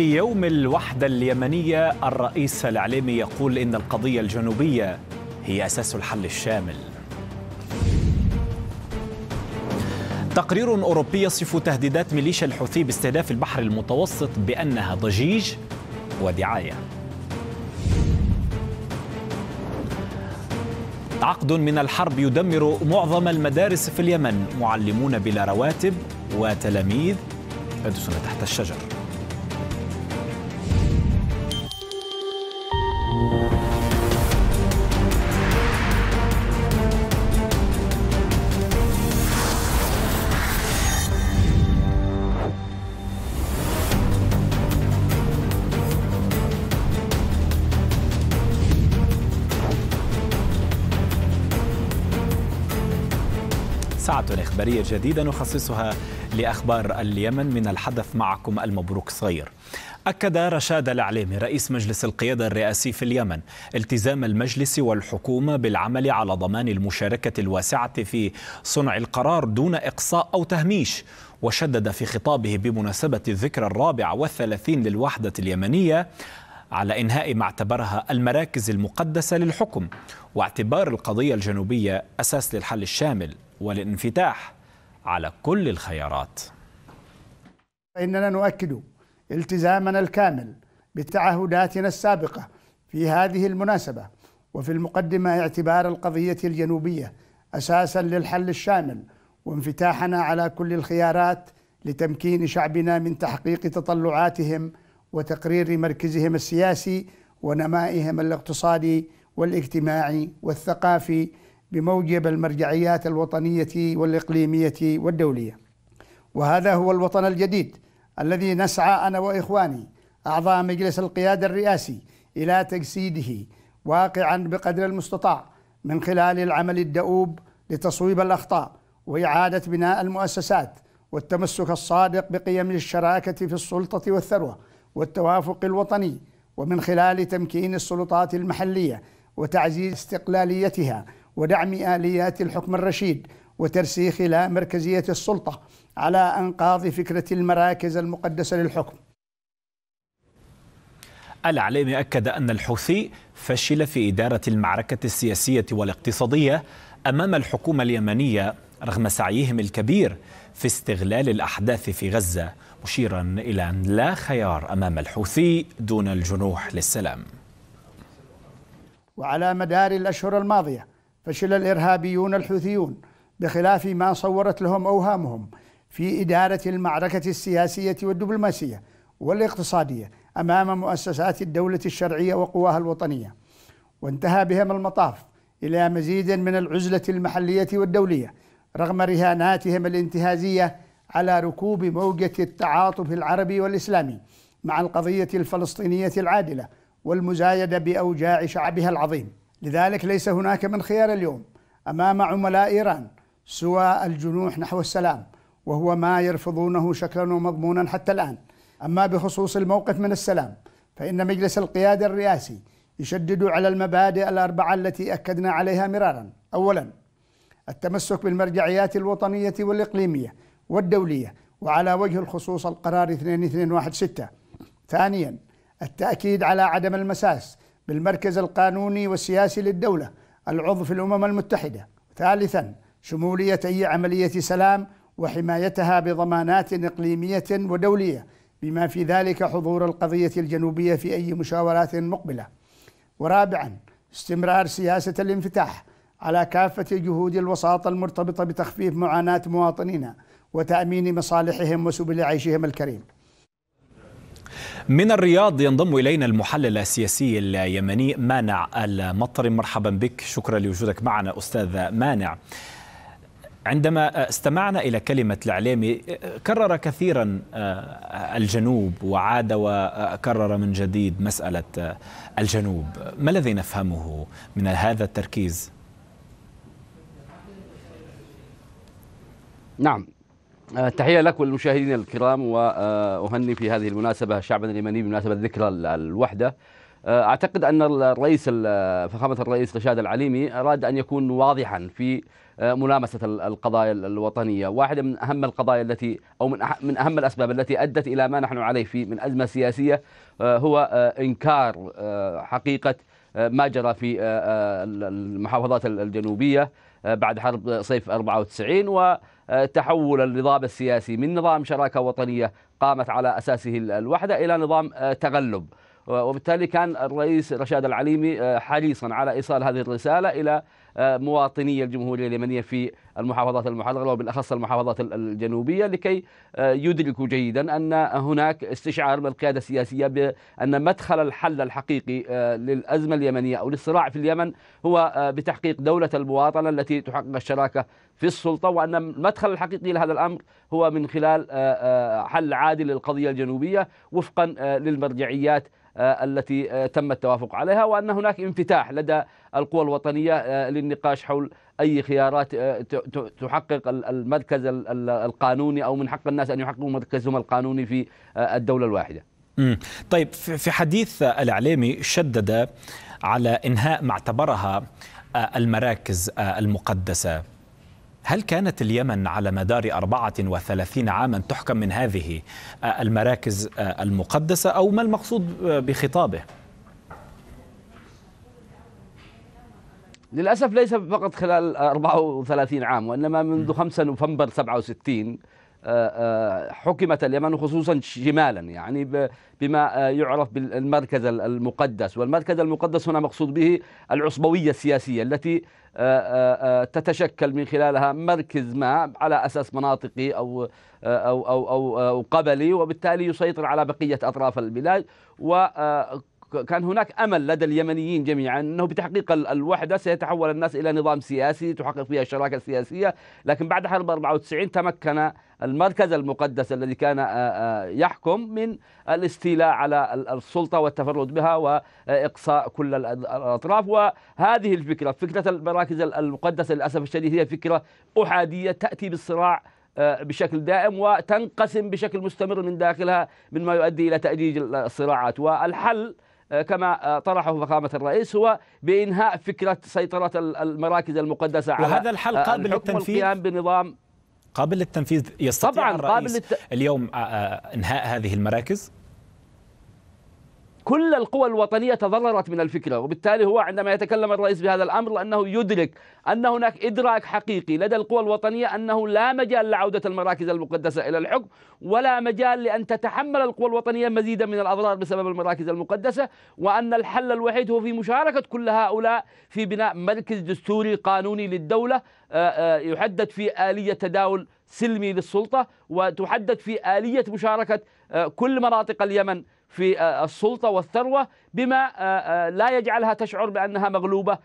في يوم الوحدة اليمنية الرئيس العليمي يقول إن القضية الجنوبية هي أساس الحل الشامل تقرير أوروبي يصف تهديدات ميليشيا الحوثي باستهداف البحر المتوسط بأنها ضجيج ودعاية عقد من الحرب يدمر معظم المدارس في اليمن معلمون بلا رواتب وتلاميذ يدرسون تحت الشجر إخبارية جديدة نخصصها لأخبار اليمن من الحدث معكم المبروك صغير أكد رشاد العليمي رئيس مجلس القيادة الرئاسي في اليمن التزام المجلس والحكومة بالعمل على ضمان المشاركة الواسعة في صنع القرار دون إقصاء أو تهميش وشدد في خطابه بمناسبة الذكرى الرابعة والثلاثين للوحدة اليمنية على إنهاء ما اعتبرها المراكز المقدسة للحكم واعتبار القضية الجنوبية أساس للحل الشامل والانفتاح على كل الخيارات إننا نؤكد التزامنا الكامل بتعهداتنا السابقة في هذه المناسبة وفي المقدمة اعتبار القضية الجنوبية أساسا للحل الشامل وانفتاحنا على كل الخيارات لتمكين شعبنا من تحقيق تطلعاتهم وتقرير مركزهم السياسي ونمائهم الاقتصادي والاجتماعي والثقافي بموجب المرجعيات الوطنيه والاقليميه والدوليه. وهذا هو الوطن الجديد الذي نسعى انا واخواني اعضاء مجلس القياده الرئاسي الى تجسيده واقعا بقدر المستطاع من خلال العمل الدؤوب لتصويب الاخطاء واعاده بناء المؤسسات والتمسك الصادق بقيم الشراكه في السلطه والثروه والتوافق الوطني ومن خلال تمكين السلطات المحليه وتعزيز استقلاليتها ودعم آليات الحكم الرشيد وترسيخ لا مركزية السلطة على أنقاض فكرة المراكز المقدسة للحكم العليم أكد أن الحوثي فشل في إدارة المعركة السياسية والاقتصادية أمام الحكومة اليمنية رغم سعيهم الكبير في استغلال الأحداث في غزة مشيرا إلى أن لا خيار أمام الحوثي دون الجنوح للسلام وعلى مدار الأشهر الماضية فشل الارهابيون الحوثيون بخلاف ما صورت لهم اوهامهم في اداره المعركه السياسيه والدبلوماسيه والاقتصاديه امام مؤسسات الدوله الشرعيه وقواها الوطنيه وانتهى بهم المطاف الى مزيد من العزله المحليه والدوليه رغم رهاناتهم الانتهازيه على ركوب موجه التعاطف العربي والاسلامي مع القضيه الفلسطينيه العادله والمزايده باوجاع شعبها العظيم لذلك ليس هناك من خيار اليوم امام عملاء ايران سوى الجنوح نحو السلام وهو ما يرفضونه شكلا ومضمونا حتى الان اما بخصوص الموقف من السلام فان مجلس القياده الرئاسي يشدد على المبادئ الاربعه التي اكدنا عليها مرارا اولا التمسك بالمرجعيات الوطنيه والاقليميه والدوليه وعلى وجه الخصوص القرار 2216 ثانيا التاكيد على عدم المساس بالمركز القانوني والسياسي للدولة العضو في الأمم المتحدة ثالثا شمولية أي عملية سلام وحمايتها بضمانات إقليمية ودولية بما في ذلك حضور القضية الجنوبية في أي مشاورات مقبلة ورابعا استمرار سياسة الانفتاح على كافة جهود الوساطة المرتبطة بتخفيف معاناة مواطنينا وتأمين مصالحهم وسبل عيشهم الكريم من الرياض ينضم إلينا المحلل السياسي اليمني مانع المطري مرحبا بك شكرا لوجودك معنا أستاذ مانع عندما استمعنا إلى كلمة الإعلامي كرر كثيرا آه، الجنوب وعاد وكرر من جديد مسألة آه، الجنوب ما الذي نفهمه من هذا التركيز؟ نعم آه، تحية لك وللمشاهدين الكرام وأهني في هذه المناسبة شعبنا اليمني بمناسبة ذكرى الوحدة آه، أعتقد أن الرئيس فخامة الرئيس رشاد العليمي أراد أن يكون واضحا في آه، ملامسة القضايا الوطنية واحدة من أهم القضايا التي أو من أهم الأسباب التي أدت إلى ما نحن عليه في من أزمة سياسية هو إنكار حقيقة ما جرى في المحافظات الجنوبية بعد حرب صيف 94 و آه، تحول النظام السياسي من نظام شراكة وطنية قامت على أساسه الوحدة إلى نظام آه، تغلب وبالتالي كان الرئيس رشاد العليمي آه، حريصا على إيصال هذه الرسالة إلى مواطني الجمهورية اليمنية في المحافظات المحلقة وبالأخص المحافظات الجنوبية لكي آه، يدركوا جيدا أن هناك استشعار من القيادة السياسية بأن مدخل الحل الحقيقي آه، للأزمة اليمنية أو للصراع في اليمن هو آه، بتحقيق دولة المواطنة التي تحقق الشراكة في السلطة وأن المدخل الحقيقي لهذا الأمر هو من خلال حل عادل للقضية الجنوبية وفقا للمرجعيات آه، التي آه، تم التوافق عليها وأن هناك انفتاح لدى القوى الوطنية آه، للنقاش حول أي خيارات تحقق المركز القانوني أو من حق الناس أن يحققوا مركزهم القانوني في الدولة الواحدة طيب في حديث الاعلامي شدد على إنهاء ما اعتبرها المراكز المقدسة هل كانت اليمن على مدار 34 عاما تحكم من هذه آه، المراكز آه، المقدسة أو ما المقصود آه، بخطابه؟ للأسف ليس فقط خلال 34 عام وإنما منذ 5 نوفمبر 67 آه، آه، حكمت اليمن خصوصا شمالا يعني بما آه، يعرف بالمركز المقدس والمركز المقدس هنا مقصود به العصبوية السياسية التي تتشكل من خلالها مركز ما على أساس مناطقي أو أو أو أو, أو قبلي وبالتالي يسيطر على بقية أطراف البلاد و كان هناك امل لدى اليمنيين جميعا انه بتحقيق الوحده سيتحول الناس الى نظام سياسي تحقق فيها الشراكه السياسيه، لكن بعد حرب 94 تمكن المركز المقدس الذي كان آه، آه، يحكم من الاستيلاء على السلطة والتفرد بها وإقصاء كل الأطراف وهذه الفكرة فكرة المراكز المقدسة للأسف الشديد هي فكرة أحادية تأتي بالصراع آه، بشكل دائم وتنقسم بشكل مستمر من داخلها مما يؤدي إلى تأجيج الصراعات والحل كما طرحه فخامة الرئيس هو بإنهاء فكرة سيطرة المراكز المقدسة على وهذا الحل قابل للتنفيذ بنظام قابل للتنفيذ يستطيع طبعا الرئيس قابل الت... اليوم آه، آه، انهاء هذه المراكز كل القوى الوطنية تضررت من الفكرة وبالتالي هو عندما يتكلم الرئيس بهذا الأمر لأنه يدرك أن هناك إدراك حقيقي لدى القوى الوطنية أنه لا مجال لعودة المراكز المقدسة إلى الحكم ولا مجال لأن تتحمل القوى الوطنية مزيدا من الأضرار بسبب المراكز المقدسة وأن الحل الوحيد هو في مشاركة كل هؤلاء في بناء مركز دستوري قانوني للدولة آه، آه، يحدد في آلية تداول سلمي للسلطة وتحدد في آلية مشاركة آه، كل مناطق اليمن في آه، السلطة والثروة بما آه، آه، لا يجعلها تشعر بأنها مغلوبة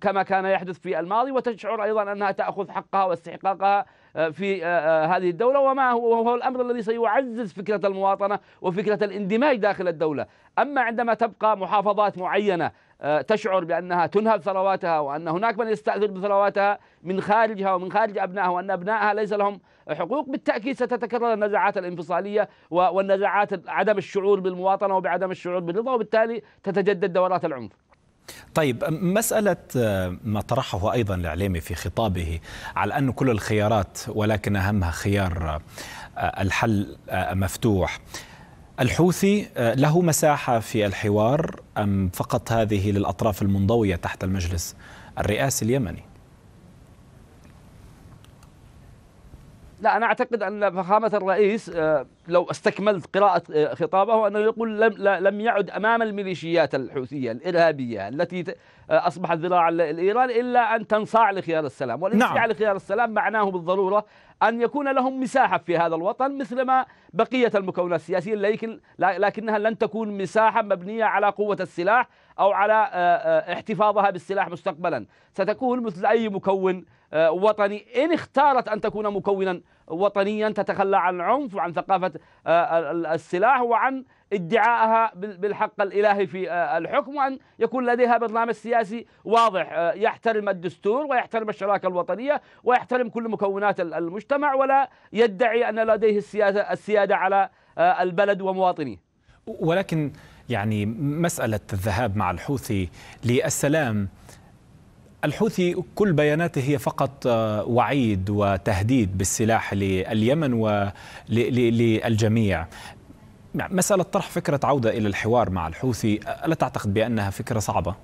كما كان يحدث في الماضي وتشعر أيضا أنها تأخذ حقها واستحقاقها في هذه الدولة وما هو, الأمر الذي سيعزز فكرة المواطنة وفكرة الاندماج داخل الدولة أما عندما تبقى محافظات معينة تشعر بأنها تنهب ثرواتها وأن هناك من يستأثر بثرواتها من خارجها ومن خارج أبنائها وأن أبنائها ليس لهم حقوق بالتأكيد ستتكرر النزعات الانفصالية والنزعات عدم الشعور بالمواطنة وبعدم الشعور بالرضا وبالتالي تتجدد دورات العنف طيب مسألة آه، ما طرحه أيضا الإعلامي في خطابه على أن كل الخيارات ولكن أهمها خيار آه، الحل آه، مفتوح الحوثي آه، له مساحة في الحوار أم فقط هذه للأطراف المنضوية تحت المجلس الرئاسي اليمني؟ لا أنا أعتقد أن فخامة الرئيس آه، لو استكملت قراءة آه، خطابه أنه يقول لم, لم يعد أمام الميليشيات الحوثية الإرهابية التي آه، أصبحت ذراعا لايران إلا أن تنصاع لخيار السلام والانصاع نعم. لخيار السلام معناه بالضرورة أن يكون لهم مساحة في هذا الوطن مثل ما بقية المكونات السياسية لكن لكنها لن تكون مساحة مبنية على قوة السلاح أو على احتفاظها بالسلاح مستقبلا ستكون مثل أي مكون آه، وطني إن اختارت أن تكون مكونا وطنيا تتخلى عن العنف وعن ثقافة آه، السلاح وعن ادعائها بالحق الإلهي في آه، الحكم وأن يكون لديها برنامج سياسي واضح يحترم الدستور ويحترم الشراكة الوطنية ويحترم كل مكونات المجتمع ولا يدعي أن لديه السياسة السيادة على البلد ومواطنيه ولكن يعني مسألة الذهاب مع الحوثي للسلام الحوثي كل بياناته هي فقط آه، وعيد وتهديد بالسلاح لليمن وللجميع يعني مسألة طرح فكرة عودة إلى الحوار مع الحوثي ألا تعتقد بأنها فكرة صعبة؟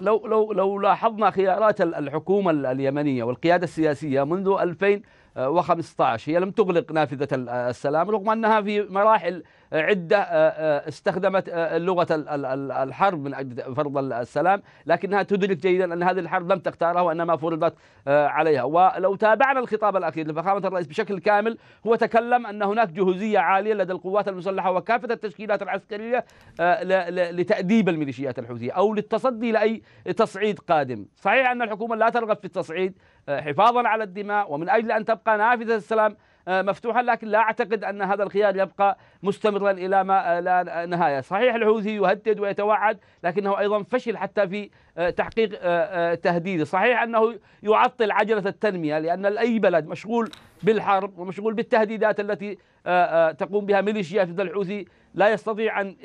لو لو لو لاحظنا خيارات الحكومة اليمنية والقيادة السياسية منذ 2015 آه، هي لم تغلق نافذة السلام رغم أنها في مراحل عدة آه، آه، استخدمت آه، لغة الحرب من أجل فرض السلام لكنها تدرك جيدا أن هذه الحرب لم تختارها وإنما فرضت عليها ولو تابعنا الخطاب الأخير لفخامة الرئيس بشكل كامل هو تكلم أن هناك جهوزية عالية لدى القوات المسلحة وكافة التشكيلات العسكرية لتأديب الميليشيات الحوثية أو للتصدي لأي تصعيد قادم صحيح أن الحكومة لا ترغب في التصعيد حفاظا على الدماء ومن أجل أن تبقى نافذة السلام آه، مفتوحا لكن لا أعتقد أن هذا الخيار يبقى مستمرا إلى ما آه، لا آه، نهاية صحيح الحوثي يهدد ويتوعد لكنه أيضا فشل حتى في تحقيق تهديده صحيح أنه يعطل عجلة التنمية لأن أي بلد مشغول بالحرب ومشغول بالتهديدات التي تقوم بها ميليشيات ضد الحوثي لا يستطيع أن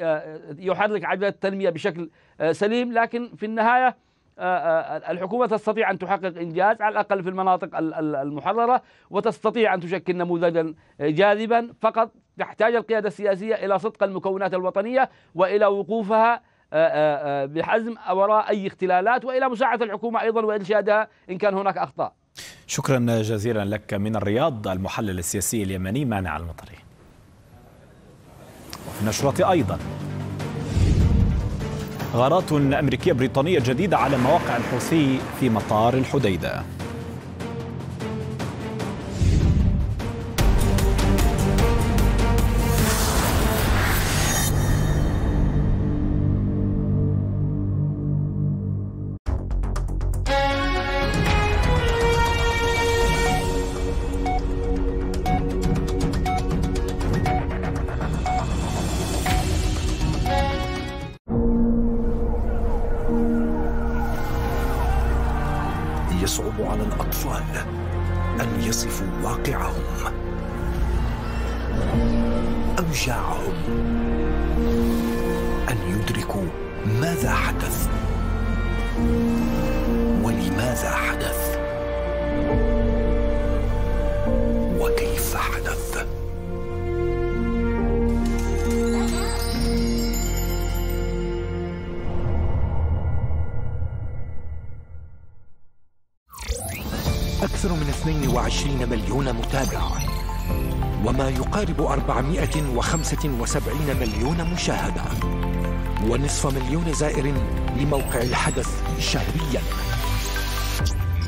يحرك عجلة التنمية بشكل سليم لكن في النهاية آه، آه، آه، الحكومة تستطيع أن تحقق إنجاز على الأقل في المناطق المحررة وتستطيع أن تشكل نموذجا جاذبا فقط تحتاج القيادة السياسية إلى صدق المكونات الوطنية وإلى وقوفها بحزم وراء أي اختلالات وإلى مساعدة الحكومة أيضا وإرشادها إن كان هناك أخطاء شكرا جزيلا لك من الرياض المحلل السياسي اليمني مانع المطري وفي نشرة أيضا غارات أمريكية بريطانية جديدة على مواقع الحوثي في مطار الحديدة يصعب على الأطفال أن يصفوا واقعهم أوجاعهم أن يدركوا ماذا حدث ولماذا حدث وكيف حدث أكثر من 22 مليون متابع وما يقارب 475 مليون مشاهدة ونصف مليون زائر لموقع الحدث شهرياً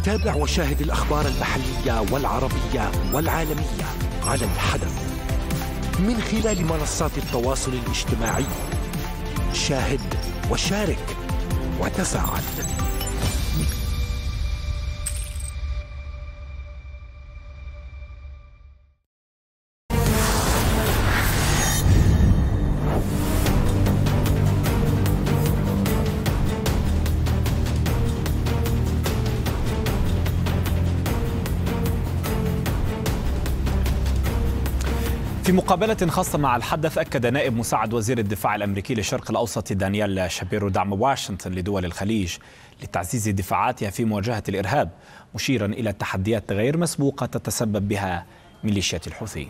تابع وشاهد الأخبار المحلية والعربية والعالمية على الحدث من خلال منصات التواصل الاجتماعي شاهد وشارك وتفاعل في مقابلة خاصة مع الحدث أكد نائب مساعد وزير الدفاع الأمريكي للشرق الأوسط دانيال شابيرو دعم واشنطن لدول الخليج لتعزيز دفاعاتها في مواجهة الإرهاب مشيرا إلى تحديات غير مسبوقة تتسبب بها ميليشيات الحوثي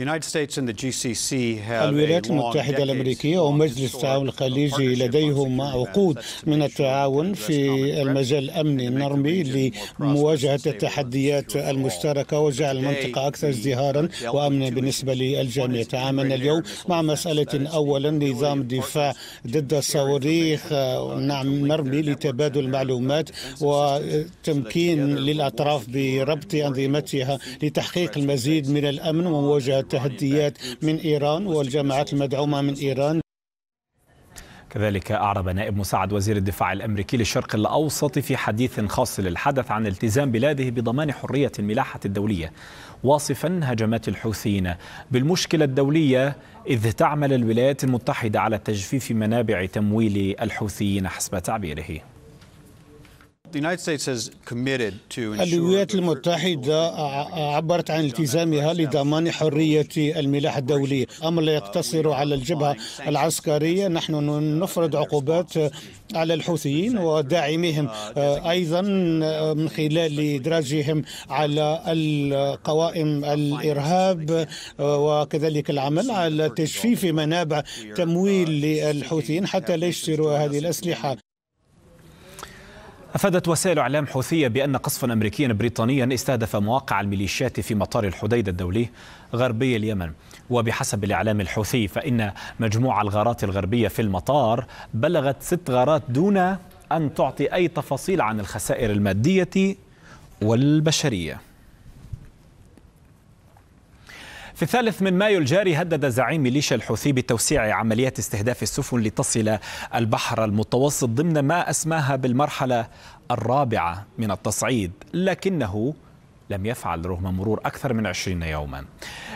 الولايات المتحدة الأمريكية ومجلس التعاون الخليجي لديهما عقود من التعاون في المجال الأمني النرمي لمواجهة التحديات المشتركة وجعل المنطقة أكثر ازدهارا وأمنا بالنسبة للجميع تعاملنا اليوم مع مسألة أولا نظام دفاع ضد الصواريخ آه، نعم نرمي لتبادل المعلومات وتمكين للأطراف بربط أنظمتها لتحقيق المزيد من الأمن ومواجهة التحديات من إيران والجماعات المدعومة من إيران كذلك أعرب نائب مساعد وزير الدفاع الأمريكي للشرق الأوسط في حديث خاص للحدث عن التزام بلاده بضمان حرية الملاحة الدولية واصفا هجمات الحوثيين بالمشكلة الدولية إذ تعمل الولايات المتحدة على تجفيف منابع تمويل الحوثيين حسب تعبيره الولايات المتحدة عبرت عن التزامها لضمان حرية الملاحة الدولية أمر لا uh, يقتصر على الجبهة العسكرية نحن نفرض عقوبات على الحوثيين وداعميهم uh, أيضا آه، من خلال إدراجهم على القوائم الإرهاب آه، وكذلك العمل على تجفيف منابع تمويل uh, للحوثيين حتى لا يشتروا هذه الأسلحة أفادت وسائل إعلام حوثية بأن قصفا أمريكيا بريطانيا استهدف مواقع الميليشيات في مطار الحديدة الدولي غربي اليمن وبحسب الإعلام الحوثي فإن مجموع الغارات الغربية في المطار بلغت ست غارات دون أن تعطي أي تفاصيل عن الخسائر المادية والبشرية في الثالث من مايو الجاري هدد زعيم ميليشيا الحوثي بتوسيع عمليات استهداف السفن لتصل البحر المتوسط ضمن ما أسماها بالمرحلة الرابعة من التصعيد لكنه لم يفعل رغم مرور أكثر من 20 يوما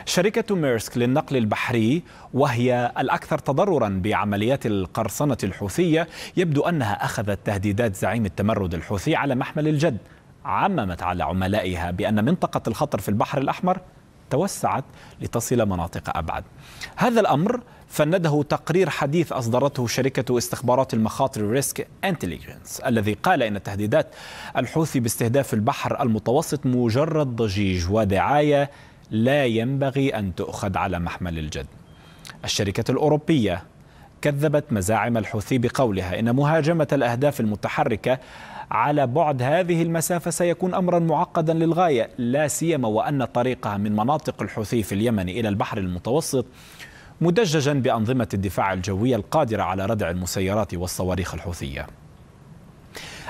شركة ميرسك للنقل البحري وهي الأكثر تضررا بعمليات القرصنة الحوثية يبدو أنها أخذت تهديدات زعيم التمرد الحوثي على محمل الجد عممت على عملائها بأن منطقة الخطر في البحر الأحمر توسعت لتصل مناطق أبعد هذا الأمر فنده تقرير حديث أصدرته شركة استخبارات المخاطر ريسك انتليجنس الذي قال إن تهديدات الحوثي باستهداف البحر المتوسط مجرد ضجيج ودعاية لا ينبغي أن تؤخذ على محمل الجد الشركة الأوروبية كذبت مزاعم الحوثي بقولها إن مهاجمة الأهداف المتحركة على بعد هذه المسافة سيكون أمرا معقدا للغاية لا سيما وأن طريقها من مناطق الحوثي في اليمن إلى البحر المتوسط مدججا بأنظمة الدفاع الجوية القادرة على ردع المسيرات والصواريخ الحوثية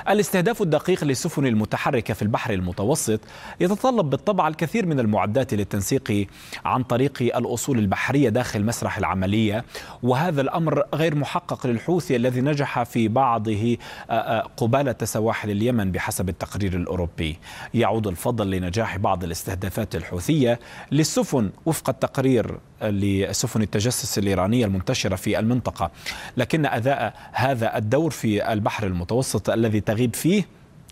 الاستهداف الدقيق للسفن المتحركة في البحر المتوسط يتطلب بالطبع الكثير من المعدات للتنسيق عن طريق الأصول البحرية داخل مسرح العملية وهذا الأمر غير محقق للحوثي الذي نجح في بعضه آه، آه، قبالة سواحل اليمن بحسب التقرير الأوروبي يعود الفضل لنجاح بعض الاستهدافات الحوثية للسفن وفق التقرير لسفن التجسس الإيرانية المنتشرة في المنطقة لكن أداء هذا الدور في البحر المتوسط الذي تغيب فيه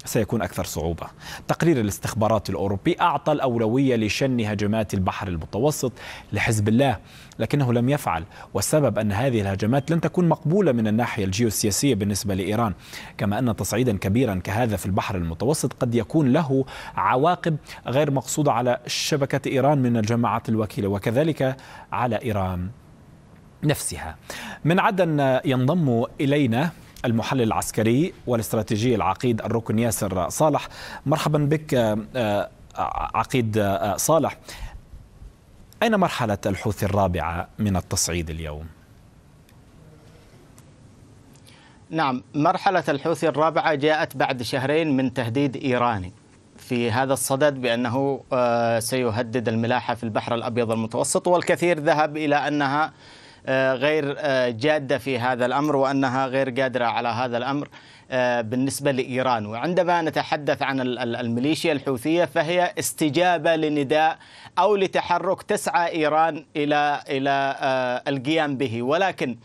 سيكون أكثر صعوبة تقرير الاستخبارات الأوروبي أعطى الأولوية لشن هجمات البحر المتوسط لحزب الله لكنه لم يفعل والسبب أن هذه الهجمات لن تكون مقبولة من الناحية الجيوسياسية بالنسبة لإيران كما أن تصعيدا كبيرا كهذا في البحر المتوسط قد يكون له عواقب غير مقصودة على شبكة إيران من الجماعات الوكيلة وكذلك على إيران نفسها من عدن ينضم إلينا المحلل العسكري والاستراتيجي العقيد الركن ياسر صالح مرحبا بك آه، آه، عقيد آه، صالح أين مرحلة الحوثي الرابعة من التصعيد اليوم؟ نعم مرحلة الحوثي الرابعة جاءت بعد شهرين من تهديد إيراني في هذا الصدد بأنه سيهدد الملاحة في البحر الأبيض المتوسط والكثير ذهب إلى أنها آه، غير آه، جاده في هذا الامر وانها غير قادره على هذا الامر آه، بالنسبه لايران وعندما نتحدث عن الميليشيا الحوثيه فهي استجابه لنداء او لتحرك تسعى ايران الى الى القيام به ولكن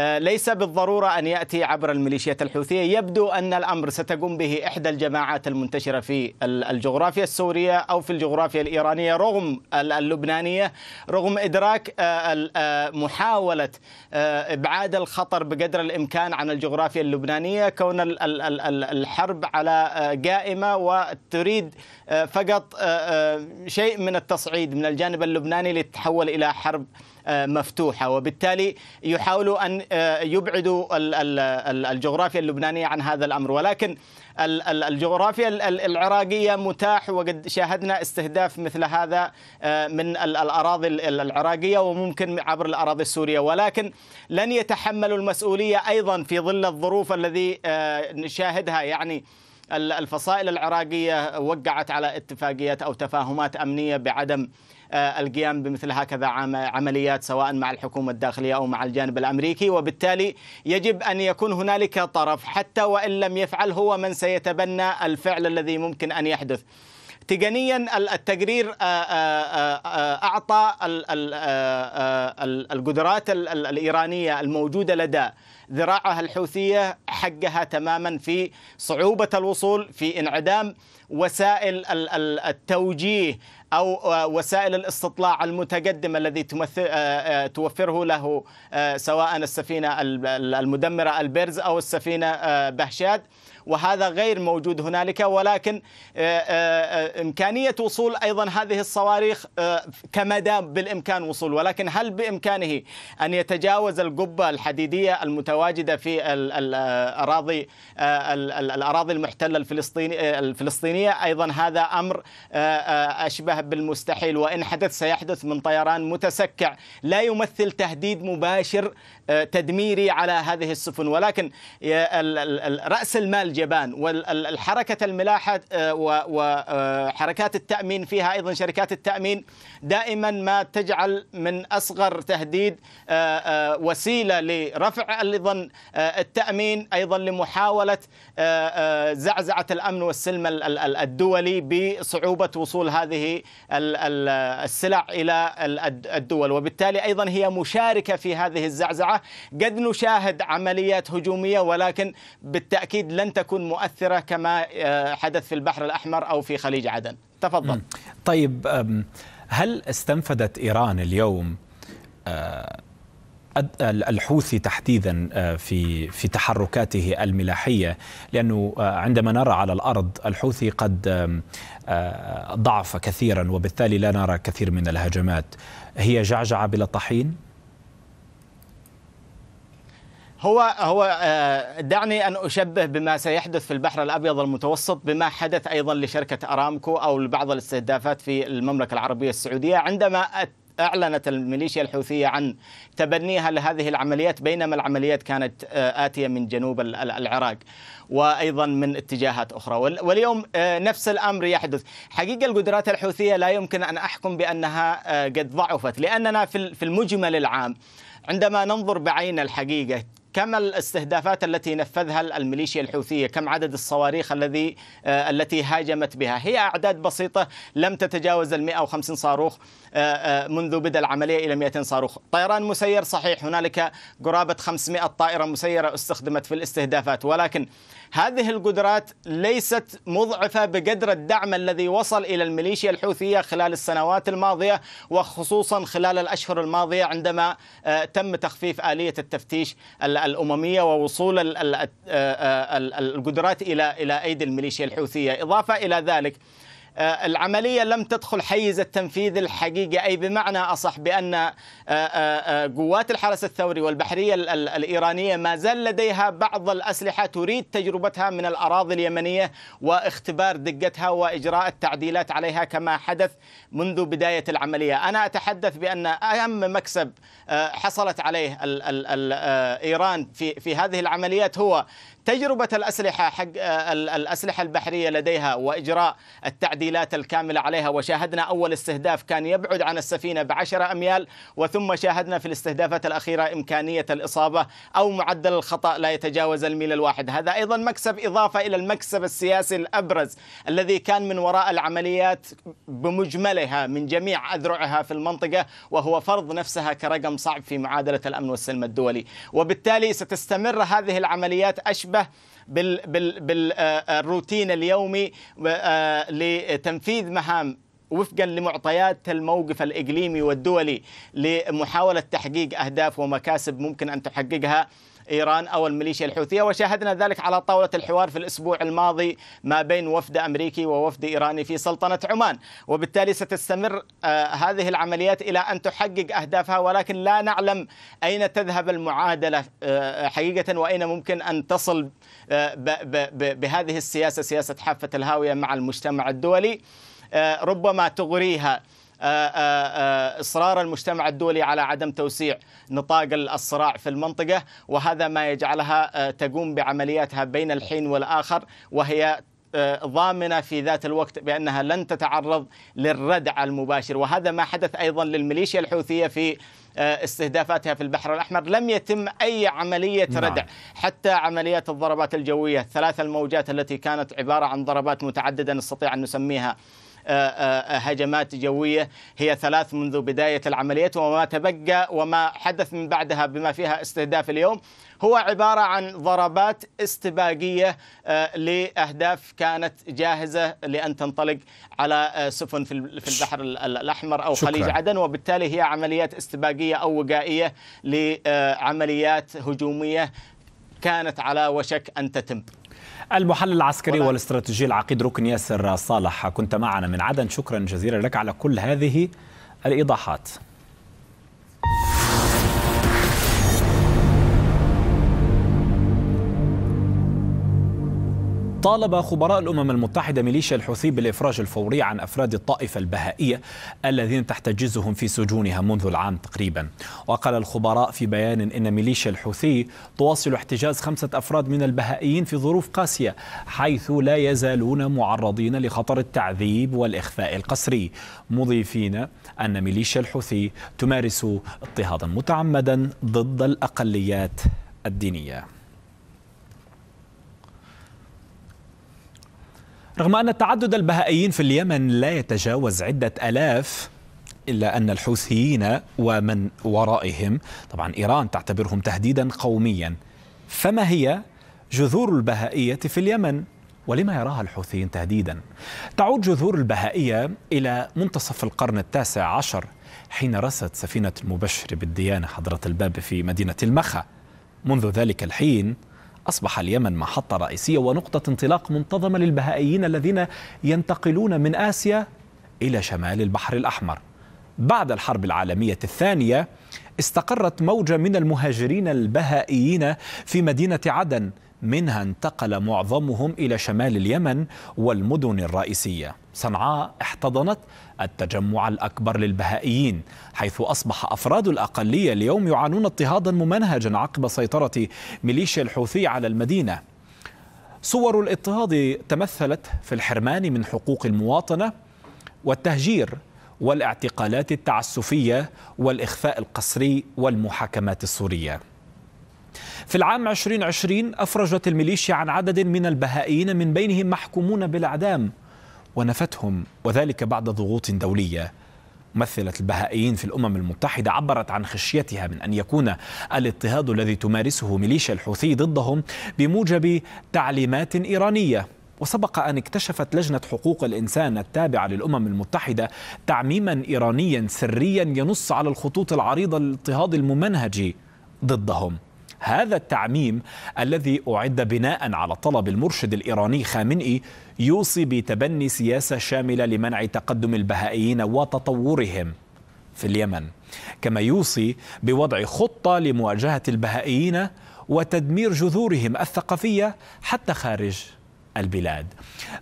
آه، ليس بالضرورة أن يأتي عبر الميليشيات الحوثية يبدو أن الأمر ستقوم به إحدى الجماعات المنتشرة في الجغرافيا السورية أو في الجغرافيا الإيرانية رغم اللبنانية رغم إدراك آه، آه، محاولة إبعاد الخطر بقدر الإمكان عن الجغرافيا اللبنانية كون الحرب على قائمة وتريد فقط شيء من التصعيد من الجانب اللبناني لتتحول إلى حرب مفتوحه وبالتالي يحاولوا ان آه، يبعدوا الجغرافيا اللبنانيه عن هذا الامر ولكن الجغرافيا العراقيه متاح وقد شاهدنا استهداف مثل هذا آه، من الاراضي العراقيه وممكن عبر الاراضي السوريه ولكن لن يتحملوا المسؤوليه ايضا في ظل الظروف الذي آه، نشاهدها يعني الفصائل العراقيه وقعت على اتفاقيات او تفاهمات امنيه بعدم آه، القيام بمثل هكذا عمليات سواء مع الحكومة الداخلية أو مع الجانب الأمريكي وبالتالي يجب أن يكون هنالك طرف حتى وإن لم يفعل هو من سيتبنى الفعل الذي ممكن أن يحدث تقنيا التقرير اعطى القدرات الايرانيه الموجوده لدى ذراعها الحوثيه حقها تماما في صعوبه الوصول في انعدام وسائل التوجيه او آه، وسائل الاستطلاع المتقدم الذي آه، آه، توفره له سواء السفينه المدمره البرز او السفينه بهشاد وهذا غير موجود هنالك ولكن آه، آه، إمكانية وصول أيضا هذه الصواريخ آه، كمدى بالإمكان وصول ولكن هل بإمكانه أن يتجاوز القبة الحديدية المتواجدة في الأراضي الأراضي المحتلة الفلسطينية أيضا هذا أمر أشبه بالمستحيل وإن حدث سيحدث من طيران متسكع لا يمثل تهديد مباشر تدميري على هذه السفن ولكن رأس المال الجبان والحركة الملاحة آه، وحركات آه، التأمين فيها أيضا شركات التأمين دائما ما تجعل من أصغر تهديد آه، وسيلة لرفع أيضا التأمين أيضا لمحاولة زعزعة الأمن والسلم الدولي بصعوبة وصول هذه السلع إلى الدول وبالتالي أيضا هي مشاركة في هذه الزعزعة قد نشاهد عمليات هجومية ولكن بالتأكيد لن تكون تكون مؤثرة كما آه، حدث في البحر الأحمر أو في خليج عدن تفضل طيب هل استنفدت إيران اليوم آه، الحوثي تحديدا آه، في في تحركاته الملاحيه لانه عندما نرى على الارض الحوثي قد ضعف كثيرا وبالتالي لا نرى كثير من الهجمات هي جعجعه بلا طحين هو هو آه، دعني ان اشبه بما سيحدث في البحر الابيض المتوسط بما حدث ايضا لشركه ارامكو او لبعض الاستهدافات في المملكه العربيه السعوديه عندما اعلنت الميليشيا الحوثيه عن تبنيها لهذه العمليات بينما العمليات كانت آه، اتيه من جنوب العراق وايضا من اتجاهات اخرى واليوم آه، نفس الامر يحدث حقيقه القدرات الحوثيه لا يمكن ان احكم بانها قد ضعفت لاننا في المجمل العام عندما ننظر بعين الحقيقة كم الاستهدافات التي نفذها الميليشيا الحوثيه؟ كم عدد الصواريخ الذي آه، التي هاجمت بها؟ هي اعداد بسيطه لم تتجاوز ال 150 صاروخ آه، آه، منذ بدء العمليه الى 200 صاروخ، طيران مسير صحيح هنالك قرابه 500 طائره مسيره استخدمت في الاستهدافات ولكن هذه القدرات ليست مضعفة بقدر الدعم الذي وصل إلى الميليشيا الحوثية خلال السنوات الماضية وخصوصا خلال الأشهر الماضية عندما آه، تم تخفيف آلية التفتيش الأممية ووصول آه، آه، القدرات إلى أيدي الميليشيا الحوثية إضافة إلى ذلك آه، العملية لم تدخل حيز التنفيذ الحقيقي أي بمعنى أصح بأن آه، آه، قوات الحرس الثوري والبحرية الإيرانية ما زال لديها بعض الأسلحة تريد تجربتها من الأراضي اليمنية واختبار دقتها وإجراء التعديلات عليها كما حدث منذ بداية العملية أنا أتحدث بأن أهم مكسب حصلت عليه إيران في هذه العمليات هو تجربة الأسلحة حق آه، الأسلحة البحرية لديها وإجراء التعديلات الكاملة عليها وشاهدنا أول استهداف كان يبعد عن السفينة بعشرة أميال وثم شاهدنا في الاستهدافات الأخيرة إمكانية الإصابة أو معدل الخطأ لا يتجاوز الميل الواحد هذا أيضا مكسب إضافة إلى المكسب السياسي الأبرز الذي كان من وراء العمليات بمجملها من جميع أذرعها في المنطقة وهو فرض نفسها كرقم صعب في معادلة الأمن والسلم الدولي وبالتالي ستستمر هذه العمليات أشبه مواكبه آه، بالروتين آه، اليومي آه، لتنفيذ مهام وفقا لمعطيات الموقف الاقليمي والدولي لمحاوله تحقيق اهداف ومكاسب ممكن ان تحققها إيران أو الميليشيا الحوثية وشاهدنا ذلك على طاولة الحوار في الأسبوع الماضي ما بين وفد أمريكي ووفد إيراني في سلطنة عمان وبالتالي ستستمر آه، هذه العمليات إلى أن تحقق أهدافها ولكن لا نعلم أين تذهب المعادلة آه، حقيقة وأين ممكن أن تصل آه، بهذه السياسة سياسة حافة الهاوية مع المجتمع الدولي ربما تغريها آه، آه، آه، إصرار المجتمع الدولي على عدم توسيع نطاق الصراع في المنطقة وهذا ما يجعلها تقوم بعملياتها بين الحين والآخر وهي ضامنه في ذات الوقت بانها لن تتعرض للردع المباشر وهذا ما حدث ايضا للميليشيا الحوثيه في استهدافاتها في البحر الاحمر لم يتم اي عمليه نعم. ردع حتى عمليات الضربات الجويه الثلاث الموجات التي كانت عباره عن ضربات متعدده نستطيع ان نسميها آه، آه، آه، هجمات جوية هي ثلاث منذ بداية العملية وما تبقى وما حدث من بعدها بما فيها استهداف اليوم هو عبارة عن ضربات استباقية لأهداف كانت جاهزة لأن تنطلق على سفن في البحر الأحمر أو خليج عدن وبالتالي هي عمليات استباقية أو وقائية لعمليات هجومية كانت على وشك أن تتم المحلل العسكري والاستراتيجي العقيد ركن ياسر صالح كنت معنا من عدن شكرا جزيلا لك على كل هذه الايضاحات طالب خبراء الأمم المتحدة ميليشيا الحوثي بالإفراج الفوري عن أفراد الطائفة البهائية الذين تحتجزهم في سجونها منذ العام تقريبا وقال الخبراء في بيان إن ميليشيا الحوثي تواصل احتجاز خمسة أفراد من البهائيين في ظروف قاسية حيث لا يزالون معرضين لخطر التعذيب والإخفاء القسري مضيفين أن ميليشيا الحوثي تمارس اضطهادا متعمدا ضد الأقليات الدينيه رغم أن تعدد البهائيين في اليمن لا يتجاوز عدة آلاف إلا أن الحوثيين ومن ورائهم طبعا إيران تعتبرهم تهديدا قوميا فما هي جذور البهائية في اليمن ولما يراها الحوثيين تهديدا تعود جذور البهائية إلى منتصف القرن التاسع عشر حين رست سفينة المبشر بالديانة حضرة الباب في مدينة المخا منذ ذلك الحين أصبح اليمن محطة رئيسية ونقطة انطلاق منتظمة للبهائيين الذين ينتقلون من آسيا إلى شمال البحر الأحمر بعد الحرب العالمية الثانية استقرت موجة من المهاجرين البهائيين في مدينة عدن منها انتقل معظمهم إلى شمال اليمن والمدن الرئيسية صنعاء احتضنت التجمع الأكبر للبهائيين حيث أصبح أفراد الأقلية اليوم يعانون اضطهادا ممنهجا عقب سيطرة ميليشيا الحوثي على المدينة صور الاضطهاد تمثلت في الحرمان من حقوق المواطنة والتهجير والاعتقالات التعسفية والإخفاء القسري والمحاكمات السورية في العام 2020 أفرجت الميليشيا عن عدد من البهائيين من بينهم محكومون بالإعدام ونفتهم وذلك بعد ضغوط دولية ممثلة البهائيين في الأمم المتحدة عبرت عن خشيتها من أن يكون الاضطهاد الذي تمارسه ميليشيا الحوثي ضدهم بموجب تعليمات إيرانية وسبق أن اكتشفت لجنة حقوق الإنسان التابعة للأمم المتحدة تعميما إيرانيا سريا ينص على الخطوط العريضة للاضطهاد الممنهج ضدهم هذا التعميم الذي أعد بناء على طلب المرشد الإيراني خامنئي يوصي بتبني سياسة شاملة لمنع تقدم البهائيين وتطورهم في اليمن كما يوصي بوضع خطة لمواجهة البهائيين وتدمير جذورهم الثقافية حتى خارج البلاد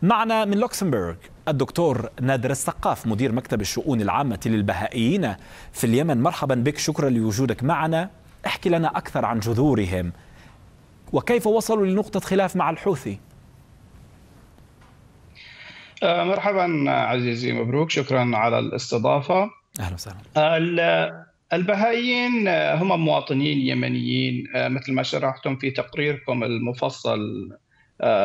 معنا من لوكسمبورغ الدكتور نادر السقاف مدير مكتب الشؤون العامة للبهائيين في اليمن مرحبا بك شكرا لوجودك معنا احكي لنا أكثر عن جذورهم وكيف وصلوا لنقطة خلاف مع الحوثي آه، مرحبا عزيزي مبروك شكرا على الاستضافة أهلا وسهلا البهائيين آه، هم مواطنين يمنيين آه، مثل ما شرحتم في تقريركم المفصل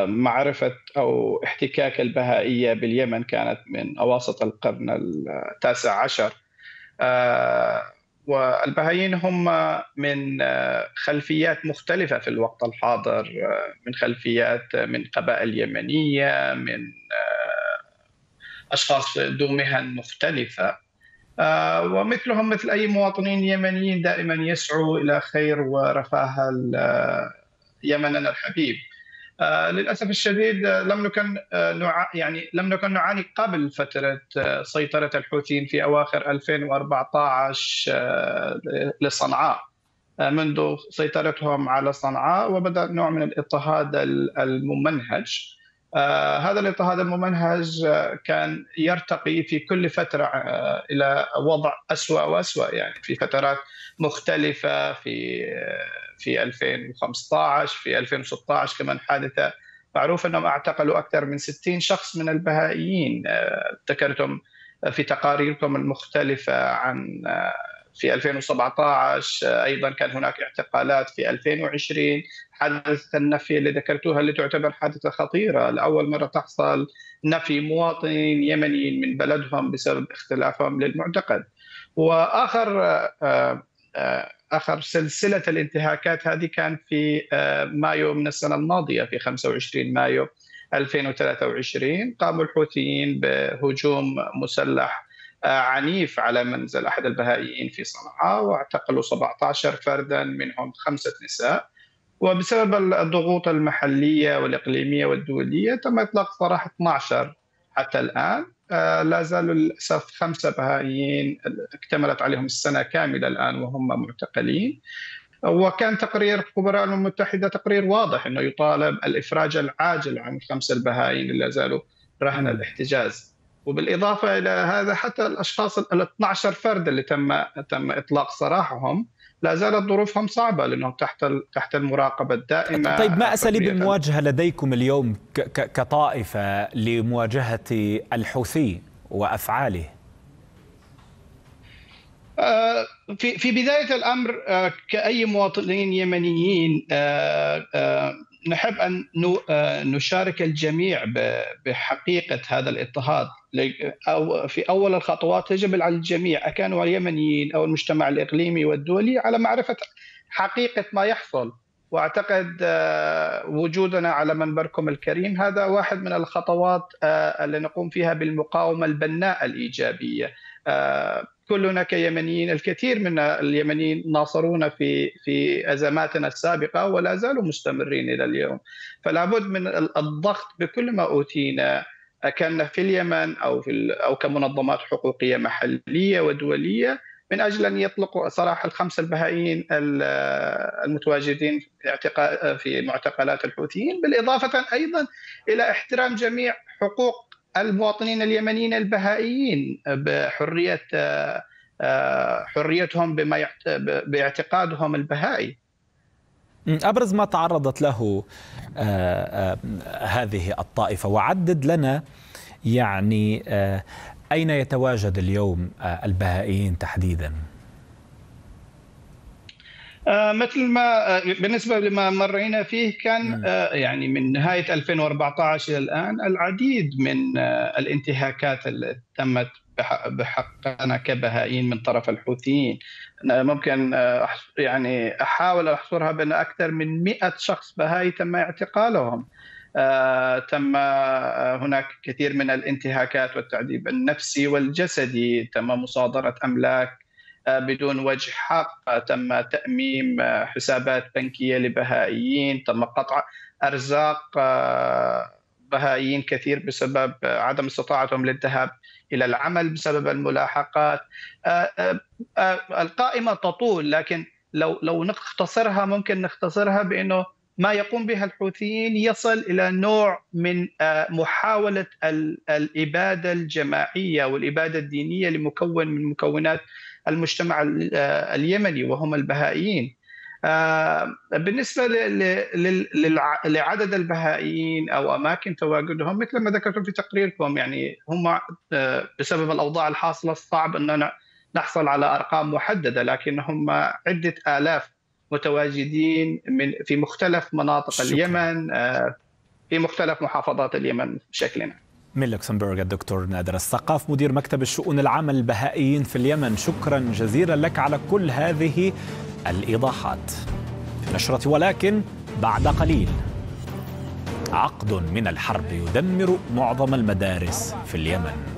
معرفة أو احتكاك البهائية باليمن كانت من أواسط القرن التاسع عشر والبهايين هم من آه، خلفيات مختلفة في الوقت الحاضر آه، من خلفيات آه، من قبائل يمنية من أشخاص ذو مهن مختلفة ومثلهم مثل أي مواطنين يمنيين دائما يسعوا إلى خير ورفاه يمننا الحبيب آه، للاسف الشديد آه، لم نكن آه، نع... يعني لم نكن نعاني قبل فتره سيطره الحوثيين في اواخر 2014 لصنعاء منذ سيطرتهم على صنعاء وبدا نوع من الاضطهاد الممنهج هذا الاضطهاد الممنهج كان يرتقي في كل فتره الى وضع اسوا واسوا يعني في فترات مختلفه في في 2015 في 2016 كمان حادثه معروف انهم اعتقلوا اكثر من 60 شخص من البهائيين آه، ذكرتم في تقاريركم المختلفه عن آه، في 2017 آه، ايضا كان هناك اعتقالات في 2020 حادثه النفي اللي ذكرتوها اللي تعتبر حادثه خطيره لاول مره تحصل نفي مواطنين يمنيين من بلدهم بسبب اختلافهم للمعتقد واخر اخر سلسله الانتهاكات هذه كان في آه، مايو من السنه الماضيه في 25 مايو 2023 قام الحوثيين بهجوم مسلح آه، عنيف على منزل احد البهائيين في صنعاء واعتقلوا 17 فردا منهم خمسه نساء وبسبب الضغوط المحليه والاقليميه والدوليه تم اطلاق سراح 12 حتى الان آه، لا زالوا للاسف خمسه بهائيين اكتملت عليهم السنه كامله الان وهم معتقلين وكان تقرير خبراء الامم المتحده تقرير واضح انه يطالب الافراج العاجل عن الخمسه البهائيين اللي لا زالوا رهن الاحتجاز وبالاضافه الى هذا حتى الاشخاص ال 12 فرد اللي تم تم اطلاق سراحهم لا زالت ظروفهم صعبه لانهم تحت تحت المراقبه الدائمه طيب ما اساليب المواجهه لديكم اليوم كطائفه لمواجهه الحوثي وافعاله؟ آه، في في بدايه الامر آه، كاي مواطنين يمنيين آه، نحب ان آه، نشارك الجميع بحقيقه هذا الاضطهاد او في اول الخطوات يجب على الجميع اكانوا اليمنيين او المجتمع الاقليمي والدولي على معرفه حقيقه ما يحصل واعتقد آه، وجودنا على منبركم الكريم هذا واحد من الخطوات آه، اللي نقوم فيها بالمقاومه البناءه الايجابيه كلنا كيمنيين الكثير من اليمنيين ناصرونا في في ازماتنا السابقه ولا زالوا مستمرين الى اليوم فلا بد من الضغط بكل ما اوتينا كان في اليمن او في او كمنظمات حقوقيه محليه ودوليه من اجل ان يطلقوا صراحه الخمسه البهائيين المتواجدين في معتقلات الحوثيين بالاضافه ايضا الى احترام جميع حقوق المواطنين اليمنيين البهائيين بحريه حريتهم بما باعتقادهم البهائي ابرز ما تعرضت له آه، آه، هذه الطائفه وعدد لنا يعني آه، اين يتواجد اليوم البهائيين تحديدا آه، مثل ما آه، بالنسبه لما مرينا فيه كان نعم. آه، يعني من نهايه 2014 الى الان العديد من الانتهاكات التي تمت بحقنا كبهائيين من طرف الحوثيين ممكن يعني احاول احصرها بان اكثر من 100 شخص بهائي تم اعتقالهم تم هناك كثير من الانتهاكات والتعذيب النفسي والجسدي تم مصادرة أملاك آه، بدون وجه حق آه، تم تأميم آه، حسابات بنكية لبهائيين تم قطع أرزاق بهائيين كثير بسبب عدم استطاعتهم للذهاب إلى العمل بسبب الملاحقات القائمة تطول لكن لو لو نختصرها ممكن نختصرها بأنه ما يقوم بها الحوثيين يصل الى نوع من محاوله الاباده الجماعيه والاباده الدينيه لمكون من مكونات المجتمع آه، اليمني وهم البهائيين آه، بالنسبة لعدد البهائيين أو أماكن تواجدهم مثل ما ذكرتم في تقريركم يعني هم آه، بسبب الأوضاع الحاصلة صعب أن نحصل على أرقام محددة لكن هم عدة آلاف متواجدين من في مختلف مناطق شكرا. اليمن في مختلف محافظات اليمن بشكل عام من لوكسمبورغ الدكتور نادر السقاف مدير مكتب الشؤون العامة البهائيين في اليمن شكرا جزيلا لك على كل هذه الإيضاحات في نشرة ولكن بعد قليل عقد من الحرب يدمر معظم المدارس في اليمن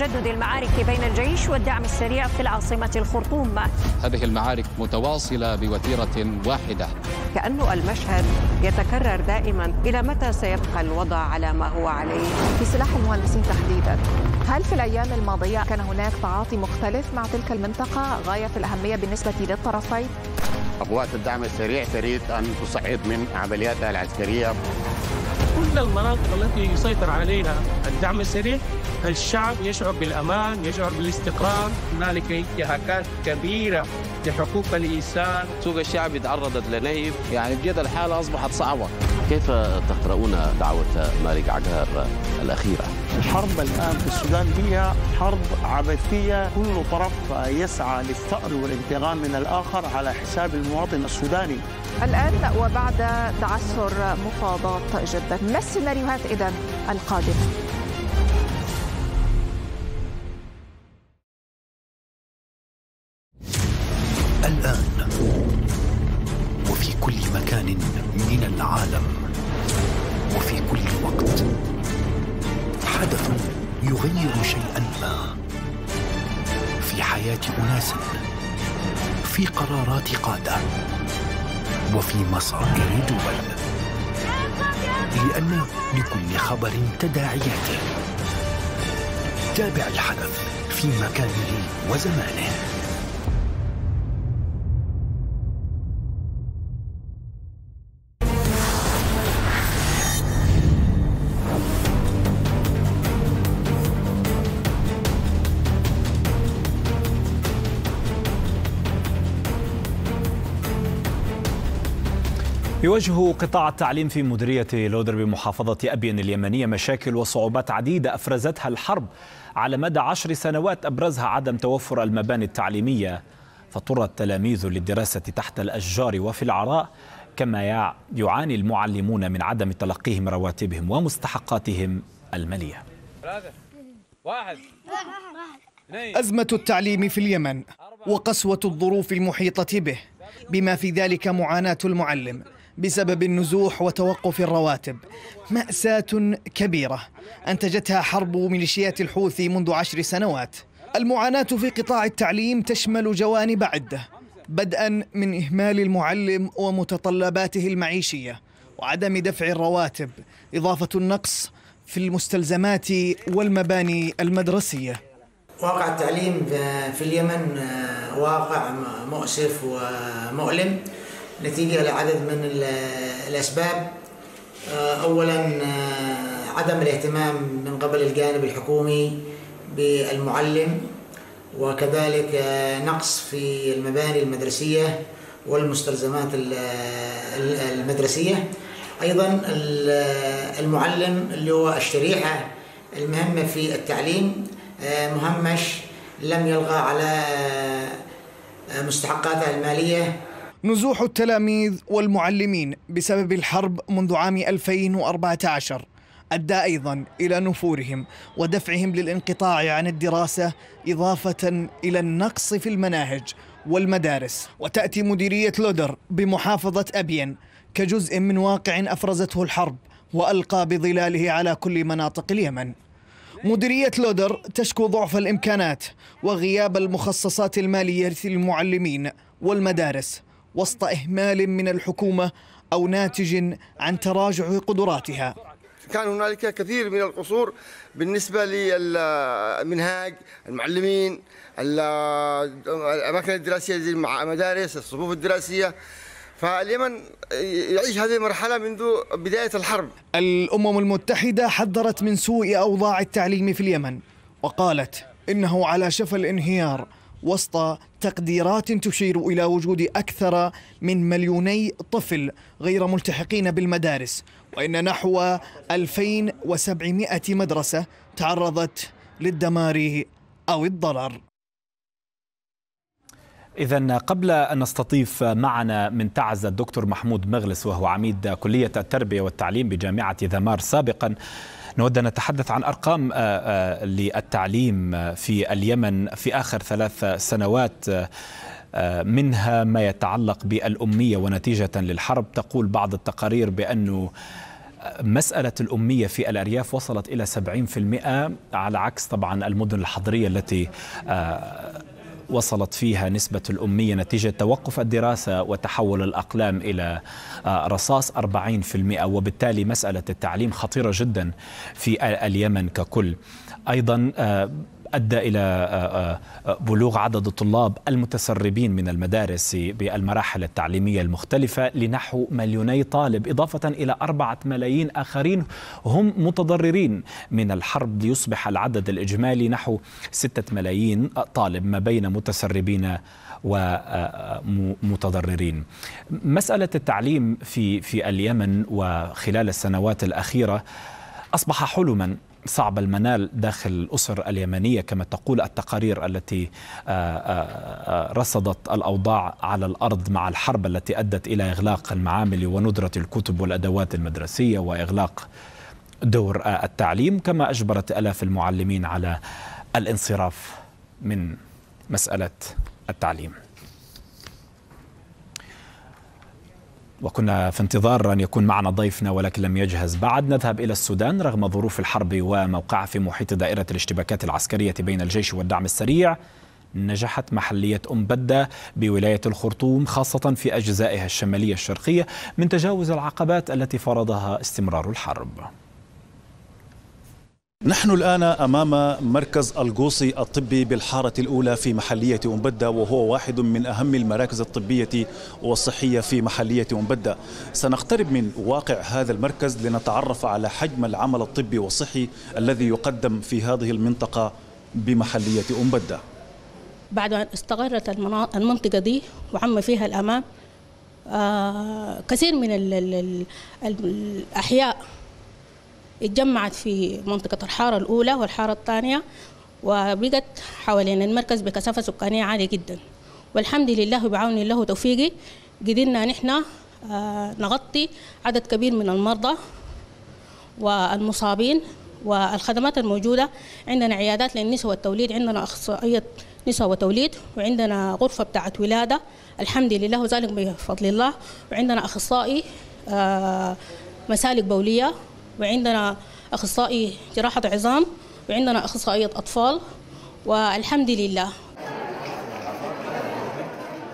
تجدد المعارك بين الجيش والدعم السريع في العاصمة الخرطوم هذه المعارك متواصلة بوتيرة واحدة كأنه المشهد يتكرر دائما إلى متى سيبقى الوضع على ما هو عليه في سلاح المهندسين تحديدا هل في الأيام الماضية كان هناك تعاطي مختلف مع تلك المنطقة غاية في الأهمية بالنسبة للطرفين؟ قوات الدعم السريع تريد أن تصعد من عملياتها العسكرية كل المناطق التي يسيطر عليها الدعم السريع الشعب يشعر بالامان يشعر بالاستقرار هنالك انتهاكات كبيره لحقوق الانسان سوق الشعب تعرضت لنهب يعني بجد الحاله اصبحت صعبه كيف تقرؤون دعوة مالك عقار الأخيرة؟ الحرب الآن في السودان هي حرب عبثية كل طرف يسعى للثأر والانتقام من الآخر على حساب المواطن السوداني الآن وبعد تعثر مفاوضات جدة ما السيناريوهات إذا القادمة؟ خبر تداعياته تابع الحدث في مكانه وزمانه يواجه قطاع التعليم في مديرية لودر بمحافظة أبين اليمنية مشاكل وصعوبات عديدة أفرزتها الحرب على مدى عشر سنوات أبرزها عدم توفر المباني التعليمية فاضطر التلاميذ للدراسة تحت الأشجار وفي العراء كما يعاني المعلمون من عدم تلقيهم رواتبهم ومستحقاتهم المالية واحد أزمة التعليم في اليمن وقسوة الظروف المحيطة به بما في ذلك معاناة المعلم بسبب النزوح وتوقف الرواتب مأساة كبيرة أنتجتها حرب ميليشيات الحوثي منذ عشر سنوات المعاناة في قطاع التعليم تشمل جوانب عدة بدءا من إهمال المعلم ومتطلباته المعيشية وعدم دفع الرواتب إضافة النقص في المستلزمات والمباني المدرسية واقع التعليم في اليمن آه، واقع مؤسف ومؤلم نتيجة لعدد من الأسباب آه، أولا آه، عدم الاهتمام من قبل الجانب الحكومي بالمعلم وكذلك آه، نقص في المباني المدرسية والمستلزمات المدرسية أيضا المعلم اللي هو الشريحة المهمة في التعليم مهمش لم يلغى على مستحقاتها المالية نزوح التلاميذ والمعلمين بسبب الحرب منذ عام 2014 أدى أيضا إلى نفورهم ودفعهم للانقطاع عن الدراسة إضافة إلى النقص في المناهج والمدارس وتأتي مديرية لودر بمحافظة أبين كجزء من واقع أفرزته الحرب وألقى بظلاله على كل مناطق اليمن مديرية لودر تشكو ضعف الإمكانات وغياب المخصصات المالية للمعلمين والمدارس وسط إهمال من الحكومة أو ناتج عن تراجع قدراتها كان هنالك كثير من القصور بالنسبة للمنهاج المعلمين الأماكن الدراسية زي المدارس الصفوف الدراسية فاليمن يعيش هذه المرحلة منذ بداية الحرب الأمم المتحدة حذرت من سوء أوضاع التعليم في اليمن وقالت إنه على شفى الانهيار وسط تقديرات تشير الى وجود اكثر من مليوني طفل غير ملتحقين بالمدارس وان نحو 2700 مدرسه تعرضت للدمار او الضرر إذا قبل أن نستضيف معنا من تعز الدكتور محمود مغلس وهو عميد كلية التربية والتعليم بجامعة ذمار سابقا نود أن نتحدث عن أرقام آه، آه، للتعليم آه، في اليمن في آخر ثلاث سنوات منها ما يتعلق بالأمية ونتيجة للحرب تقول بعض التقارير بأنه مسألة الأمية في الأرياف وصلت إلى 70% على عكس طبعا المدن الحضرية التي وصلت فيها نسبة الأمية نتيجة توقف الدراسة وتحول الأقلام إلى آه، رصاص 40% وبالتالي مسألة التعليم خطيرة جدا في اليمن ككل أيضا آه، أدى إلى آه، آه، آه، بلوغ عدد الطلاب المتسربين من المدارس بالمراحل التعليمية المختلفة لنحو مليوني طالب إضافة إلى أربعة ملايين آخرين هم متضررين من الحرب ليصبح العدد الإجمالي نحو ستة ملايين طالب ما بين متسربين ومتضررين مسألة التعليم في في اليمن وخلال السنوات الأخيرة أصبح حلما صعب المنال داخل الأسر اليمنية كما تقول التقارير التي آه، آه، آه، رصدت الأوضاع على الأرض مع الحرب التي أدت إلى إغلاق المعامل وندرة الكتب والأدوات المدرسية وإغلاق دور التعليم كما أجبرت ألاف المعلمين على الانصراف من مسألة التعليم وكنا في انتظار أن يكون معنا ضيفنا ولكن لم يجهز بعد نذهب إلى السودان رغم ظروف الحرب وموقعها في محيط دائرة الاشتباكات العسكرية بين الجيش والدعم السريع نجحت محلية أم بدة بولاية الخرطوم خاصة في أجزائها الشمالية الشرقية من تجاوز العقبات التي فرضها استمرار الحرب نحن الآن أمام مركز القوصي الطبي بالحارة الأولى في محلية أمبدة وهو واحد من أهم المراكز الطبية والصحية في محلية أمبدة سنقترب من واقع هذا المركز لنتعرف على حجم العمل الطبي والصحي الذي يقدم في هذه المنطقة بمحلية أمبدة بعد أن استقرت المنطقة دي وعم فيها الأمام آه كثير من ال ال ال الأحياء اتجمعت في منطقة الحارة الأولى والحارة الثانية وبقت حوالين المركز بكثافة سكانية عالية جدا والحمد لله بعون الله وتوفيقي قدرنا نحن آه، نغطي عدد كبير من المرضى والمصابين والخدمات الموجودة عندنا عيادات للنساء والتوليد عندنا أخصائية نساء وتوليد وعندنا غرفة بتاعة ولادة الحمد لله وذلك بفضل الله وعندنا أخصائي آه، مسالك بولية وعندنا أخصائي جراحة عظام وعندنا أخصائية أطفال والحمد لله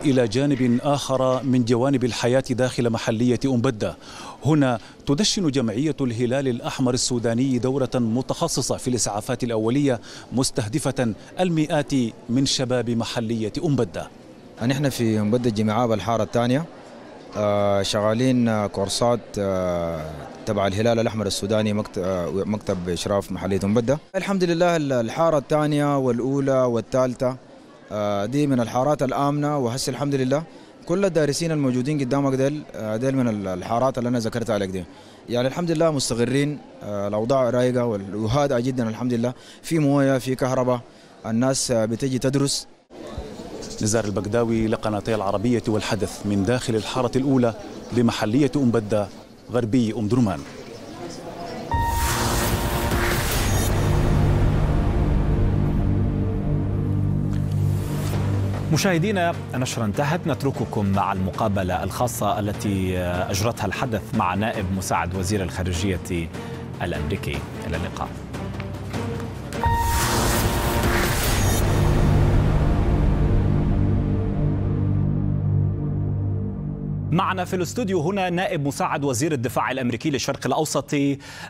إلى جانب آخر من جوانب الحياة داخل محلية أمبدة هنا تدشن جمعية الهلال الأحمر السوداني دورة متخصصة في الإسعافات الأولية مستهدفة المئات من شباب محلية أمبدة نحن في أمبدة جمعاب الحارة الثانية آه، شغالين آه، كورسات آه، تبع الهلال الاحمر السوداني مكتب اشراف محليه مبدا الحمد لله الحاره الثانيه والاولى والثالثه دي من الحارات الامنه وهسه الحمد لله كل الدارسين الموجودين قدامك ديل ديل من الحارات اللي انا ذكرتها عليك دي يعني الحمد لله مستغرين الاوضاع رايقه وهادئه جدا الحمد لله في مويه في كهرباء الناس بتجي تدرس نزار البغداوي لقناتي العربية والحدث من داخل الحارة الأولى لمحلية أم بدة غربي أم درمان مشاهدينا النشرة انتهت نترككم مع المقابلة الخاصة التي أجرتها الحدث مع نائب مساعد وزير الخارجية الأمريكي إلى اللقاء معنا في الاستوديو هنا نائب مساعد وزير الدفاع الامريكي للشرق الاوسط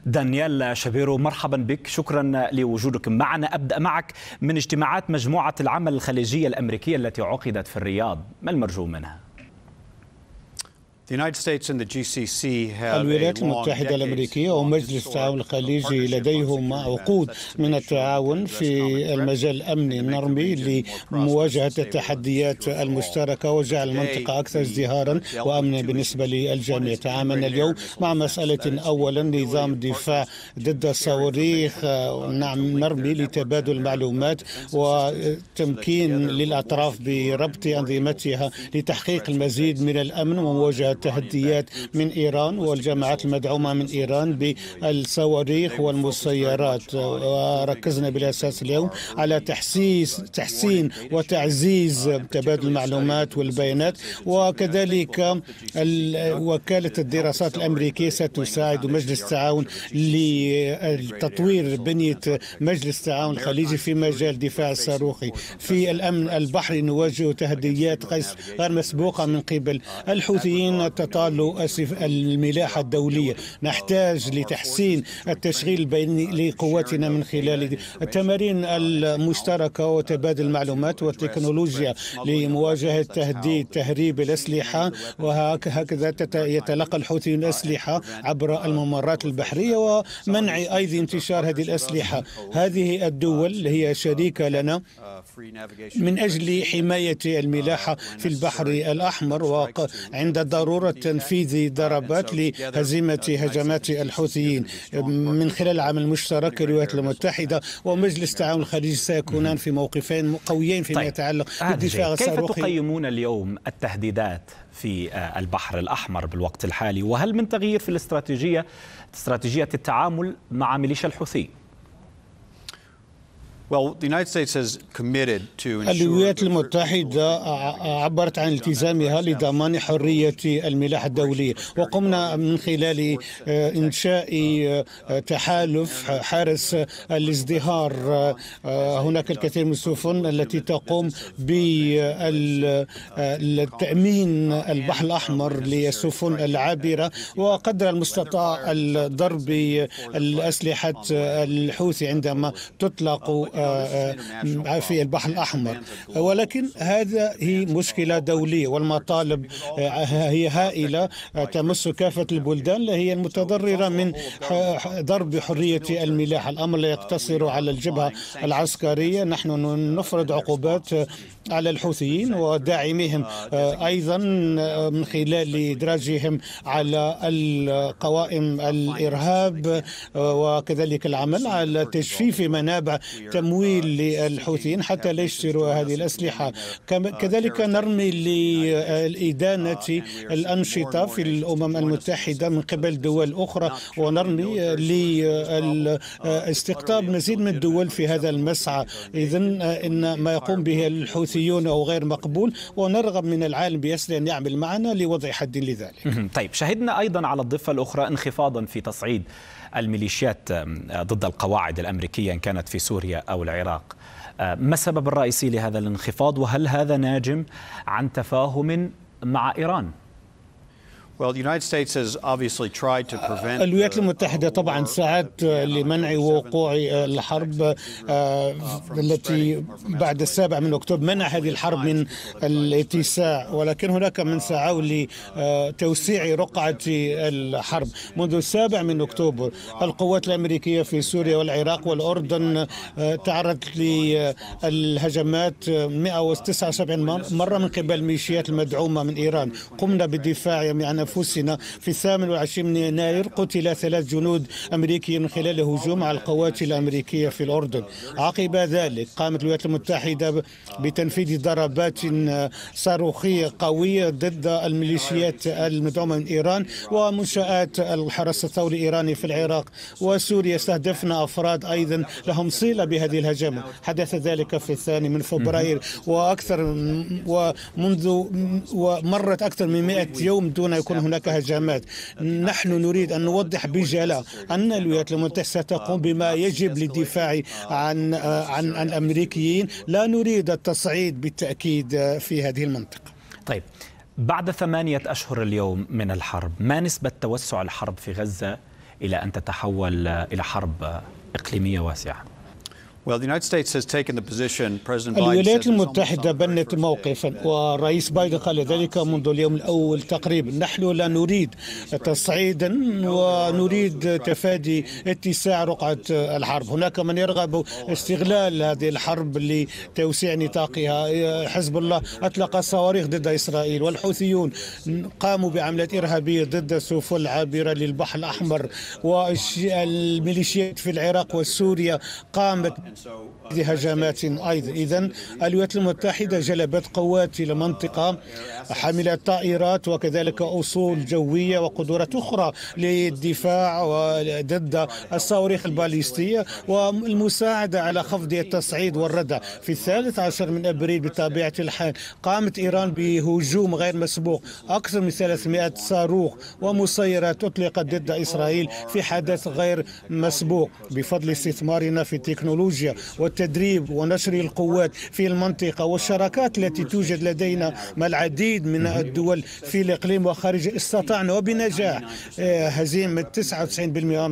دانيال شابيرو مرحبا بك شكرا لوجودك معنا ابدا معك من اجتماعات مجموعه العمل الخليجيه الامريكيه التي عقدت في الرياض ما المرجو منها الولايات المتحدة الأمريكية ومجلس التعاون الخليجي لديهما عقود من التعاون في المجال الأمني النرمي لمواجهة التحديات المشتركة وجعل المنطقة أكثر ازدهارا وأمنا بالنسبة للجميع تعاملنا اليوم مع مسألة أولا نظام دفاع ضد الصواريخ آه، نعم نرمي لتبادل المعلومات وتمكين للأطراف بربط أنظمتها لتحقيق المزيد من الأمن uh, ومواجهة التحديات من إيران والجماعات المدعومة من إيران بالصواريخ والمسيرات وركزنا بالأساس اليوم على تحسيس تحسين وتعزيز تبادل المعلومات والبيانات وكذلك وكالة الدراسات الأمريكية ستساعد مجلس التعاون لتطوير بنية مجلس التعاون الخليجي في مجال الدفاع الصاروخي في الأمن البحري نواجه تحديات غير مسبوقة من قبل الحوثيين تطال أسف الملاحة الدولية نحتاج لتحسين التشغيل بين لقواتنا من خلال التمارين المشتركة وتبادل المعلومات والتكنولوجيا لمواجهة تهديد تهريب الأسلحة وهكذا يتلقى الحوثيون الأسلحة عبر الممرات البحرية ومنع أيضا انتشار هذه الأسلحة هذه الدول هي شريكة لنا من أجل حماية الملاحة في البحر الأحمر وعند الضرورة ضرورة تنفيذ ضربات لهزيمة هجمات الحوثيين من خلال عمل مشترك الولايات المتحدة ومجلس التعاون الخليجي سيكونان mm-hmm. في موقفين قويين فيما طيب. يتعلق آه، بالدفاع الصاروخي كيف تقيمون اليوم التهديدات في آه، البحر الأحمر بالوقت الحالي وهل من تغيير في الاستراتيجية استراتيجية التعامل مع ميليشيا الحوثي؟ الولايات المتحدة عبرت عن التزامها لضمان حرية الملاح الدولية وقمنا من خلال آه، إنشاء آه، تحالف حارس الازدهار آه، هناك الكثير من السفن التي تقوم بالتأمين البحر الأحمر للسفن العابرة وقدر المستطاع الضرب الأسلحة الحوثي عندما تطلق uh, آه، آه، آه، في البحر الأحمر ولكن هذه مشكلة دولية والمطالب هي هائلة تمس كافة البلدان هي المتضررة من ضرب حرية الملاحة uh, الأمر لا يقتصر على الجبهة العسكرية نحن نفرض عقوبات على الحوثيين وداعميهم uh, أيضا من خلال إدراجهم على القوائم الإرهاب وكذلك العمل على تجفيف منابع تم تمويل للحوثيين حتى لا يشتروا هذه الأسلحة كذلك نرمي لإدانة الأنشطة في الأمم المتحدة من قبل دول أخرى ونرمي لاستقطاب مزيد من الدول في هذا المسعى إذا إن ما يقوم به الحوثيون هو غير مقبول ونرغب من العالم بأسره أن يعمل معنا لوضع حد لذلك طيب شهدنا أيضا على الضفة الأخرى انخفاضا في تصعيد الميليشيات آه، ضد القواعد الأمريكية إن كانت في سوريا أو العراق آه، ما السبب الرئيسي لهذا الانخفاض وهل هذا ناجم عن تفاهم مع إيران؟ آه، الولايات uh, المتحدة طبعا سعت آه، لمنع وقوع آه، الحرب uh, التي بعد السابع من أكتوبر منع هذه الحرب من الاتساع uh, ولكن هناك من سعوا لتوسيع رقعة الحرب منذ السابع من أكتوبر القوات الأمريكية في سوريا والعراق والأردن تعرضت للهجمات 179 مرة من قبل ميليشيات المدعومة من إيران قمنا بدفاع عن يعني أنفسنا في الثامن والعشرين من يناير قتل ثلاث جنود أمريكيين خلال هجوم على القوات الأمريكية في الأردن عقب ذلك قامت الولايات المتحدة بتنفيذ ضربات صاروخية قوية ضد الميليشيات المدعومة من إيران ومنشآت الحرس الثوري الإيراني في العراق وسوريا استهدفنا أفراد أيضا لهم صلة بهذه الهجمة حدث ذلك في الثاني من فبراير وأكثر ومنذ ومرت أكثر من 100 يوم دون يكون تكون هناك هجمات نحن نريد أن نوضح بجلاء أن الولايات المتحدة ستقوم بما يجب للدفاع عن عن الأمريكيين لا نريد التصعيد بالتأكيد في هذه المنطقة طيب بعد ثمانية أشهر اليوم من الحرب ما نسبة توسع الحرب في غزة إلى أن تتحول إلى حرب إقليمية واسعة؟ الولايات المتحدة بنت موقفا والرئيس بايدن قال ذلك منذ اليوم الأول تقريبا نحن لا نريد تصعيدا ونريد تفادي اتساع رقعة الحرب هناك من يرغب استغلال هذه الحرب لتوسيع نطاقها حزب الله أطلق صواريخ ضد إسرائيل والحوثيون قاموا بعملة إرهابية ضد سفن عابرة للبحر الأحمر والميليشيات في العراق وسوريا قامت Uh, هجمات أيضا إذا الولايات المتحدة جلبت قوات إلى منطقة uh, حاملة طائرات وكذلك أصول جوية uh, وقدرات أخرى للدفاع ضد الصواريخ الباليستية والمساعدة على خفض التصعيد والردع في الثالث عشر من أبريل بطبيعة الحال قامت إيران بهجوم غير مسبوق أكثر من 300 صاروخ ومسيرات أطلقت ضد إسرائيل في حدث غير مسبوق بفضل استثمارنا في التكنولوجيا التكنولوجيا والتدريب ونشر القوات في المنطقة والشراكات التي توجد لدينا مع العديد من الدول في الإقليم وخارج استطعنا وبنجاح آه، هزيمة 99%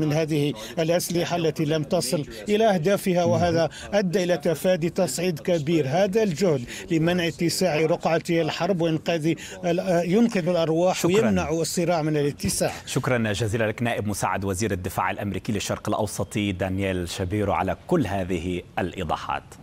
من هذه الأسلحة التي لم تصل إلى أهدافها وهذا أدى إلى تفادي تصعيد كبير هذا الجهد لمنع اتساع رقعة الحرب وإنقاذ آه، ينقذ الأرواح شكرا. ويمنع الصراع من الاتساع شكرا جزيلا لك نائب مساعد وزير الدفاع الأمريكي للشرق الأوسطي دانيال شابيرو على كل هذه هذه الإيضاحات